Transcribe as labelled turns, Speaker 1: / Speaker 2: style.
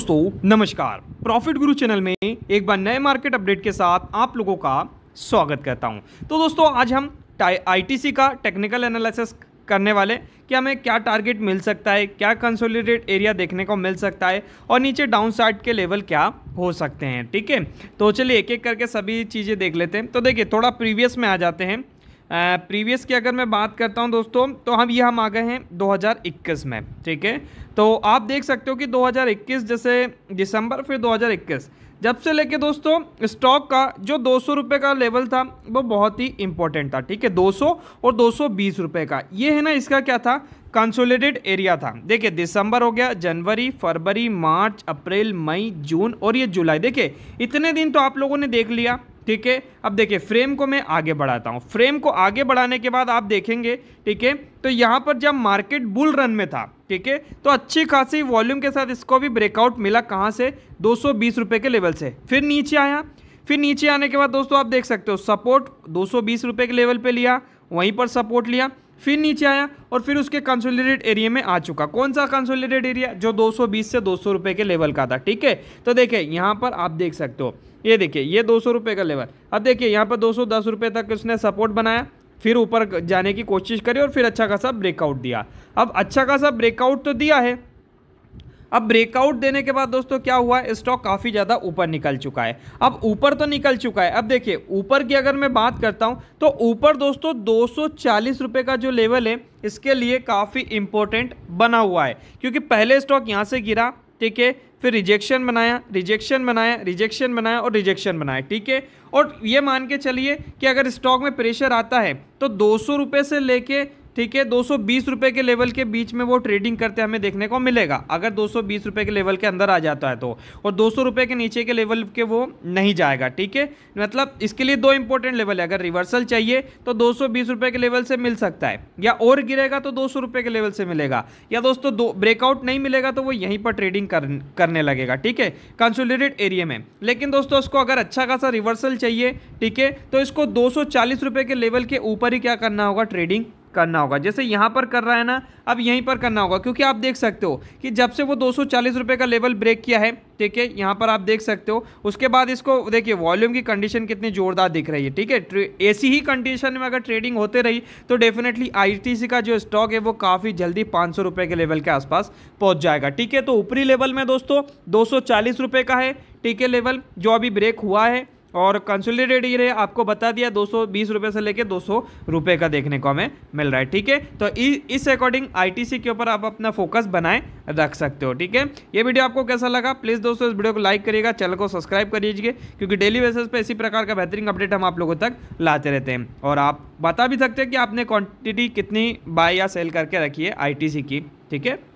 Speaker 1: दोस्तों नमस्कार प्रॉफिट गुरु चैनल में एक बार नए मार्केट अपडेट के साथ आप लोगों का स्वागत करता हूं तो दोस्तों आज हम आईटीसी का टेक्निकल एनालिसिस करने वाले कि हमें क्या टारगेट मिल सकता है क्या कंसोलिडेट एरिया देखने को मिल सकता है और नीचे डाउन साइड के लेवल क्या हो सकते हैं ठीक है तो चलिए एक एक करके सभी चीज़ें देख लेते हैं तो देखिए थोड़ा प्रीवियस में आ जाते हैं प्रीवियस की अगर मैं बात करता हूं दोस्तों तो हम ये हम आ गए हैं 2021 में ठीक है तो आप देख सकते हो कि 2021 जैसे दिसंबर फिर 2021 जब से लेके दोस्तों स्टॉक का जो दो सौ का लेवल था वो बहुत ही इंपॉर्टेंट था ठीक है 200 और दो सौ का ये है ना इसका क्या था कंसोलिडेट एरिया था देखिए दिसंबर हो गया जनवरी फरवरी मार्च अप्रैल मई जून और ये जुलाई देखिए इतने दिन तो आप लोगों ने देख लिया ठीक है अब देखिए फ्रेम को मैं आगे बढ़ाता हूँ फ्रेम को आगे बढ़ाने के बाद आप देखेंगे ठीक है तो यहाँ पर जब मार्केट बुल रन में था ठीक है तो अच्छी खासी वॉल्यूम के साथ इसको भी ब्रेकआउट मिला कहाँ से दो रुपए के लेवल से फिर नीचे आया फिर नीचे आने के बाद दोस्तों आप देख सकते हो सपोर्ट दो रुपए के लेवल पर लिया वहीं पर सपोर्ट लिया फिर नीचे आया और फिर उसके कंसोलिडेट एरिया में आ चुका कौन सा कंसोलिडेट एरिया जो 220 से दो सौ के लेवल का था ठीक है तो देखिए यहाँ पर आप देख सकते हो ये देखिए ये दो सौ का लेवल अब देखिए यहाँ पर दो सौ तक उसने सपोर्ट बनाया फिर ऊपर जाने की कोशिश करी और फिर अच्छा खासा ब्रेकआउट दिया अब अच्छा खासा ब्रेकआउट तो दिया है अब ब्रेकआउट देने के बाद दोस्तों क्या हुआ स्टॉक काफ़ी ज़्यादा ऊपर निकल चुका है अब ऊपर तो निकल चुका है अब देखिए ऊपर की अगर मैं बात करता हूँ तो ऊपर दोस्तों दो सौ का जो लेवल है इसके लिए काफ़ी इंपॉर्टेंट बना हुआ है क्योंकि पहले स्टॉक यहाँ से गिरा ठीक है फिर रिजेक्शन बनाया रिजेक्शन बनाया रिजेक्शन बनाया और रिजेक्शन बनाया ठीक है और ये मान के चलिए कि अगर स्टॉक में प्रेशर आता है तो दो सौ से लेके ठीक है दो सौ के लेवल के बीच में वो ट्रेडिंग करते हमें देखने को मिलेगा अगर दो सौ के लेवल के अंदर आ जाता है तो और दो सौ के नीचे के लेवल के वो नहीं जाएगा ठीक है मतलब इसके लिए दो इंपॉर्टेंट लेवल है अगर रिवर्सल चाहिए तो दो सौ के लेवल से मिल सकता है या और गिरेगा तो दो सौ के लेवल से मिलेगा या दोस्तों दो ब्रेकआउट नहीं मिलेगा तो वो यहीं पर ट्रेडिंग कर, करने लगेगा ठीक है कंसोलिडेट एरिए में लेकिन दोस्तों इसको अगर अच्छा खासा रिवर्सल चाहिए ठीक है तो इसको दो के लेवल के ऊपर ही क्या करना होगा ट्रेडिंग करना होगा जैसे यहाँ पर कर रहा है ना अब यहीं पर करना होगा क्योंकि आप देख सकते हो कि जब से वो दो सौ का लेवल ब्रेक किया है ठीक है यहाँ पर आप देख सकते हो उसके बाद इसको देखिए वॉल्यूम की कंडीशन कितनी जोरदार दिख रही है ठीक है ऐसी ही कंडीशन में अगर ट्रेडिंग होते रही तो डेफिनेटली आई का जो स्टॉक है वो काफ़ी जल्दी पाँच रुपए के लेवल के आसपास पहुँच जाएगा ठीक है तो ऊपरी लेवल में दोस्तों दो का है ठीक है लेवल जो अभी ब्रेक हुआ है और कंसोलिडेटेड ये आपको बता दिया दो सौ से लेके दो सौ का देखने को हमें मिल रहा है ठीक है तो इस अकॉर्डिंग आईटीसी के ऊपर आप अपना फोकस बनाए रख सकते हो ठीक है ये वीडियो आपको कैसा लगा प्लीज़ दोस्तों इस वीडियो को लाइक करिएगा चैनल को सब्सक्राइब कर लीजिए क्योंकि डेली बेसिस पे इसी प्रकार का बेहतरीन अपडेट हम आप लोगों तक लाते रहते हैं और आप बता भी सकते हैं कि आपने क्वांटिटी कितनी बाय या सेल करके रखी है आईटीसी की ठीक है